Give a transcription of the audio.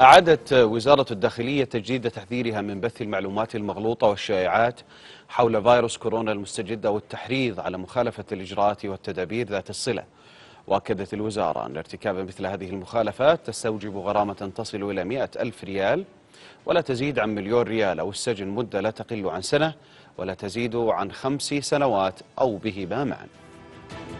أعادت وزارة الداخلية تجديد تحذيرها من بث المعلومات المغلوطة والشائعات حول فيروس كورونا المستجدة والتحريض على مخالفة الإجراءات والتدابير ذات الصلة وأكدت الوزارة أن ارتكاب مثل هذه المخالفات تستوجب غرامة تصل إلى 100 ألف ريال ولا تزيد عن مليون ريال أو السجن مدة لا تقل عن سنة ولا تزيد عن خمس سنوات أو بهما معاً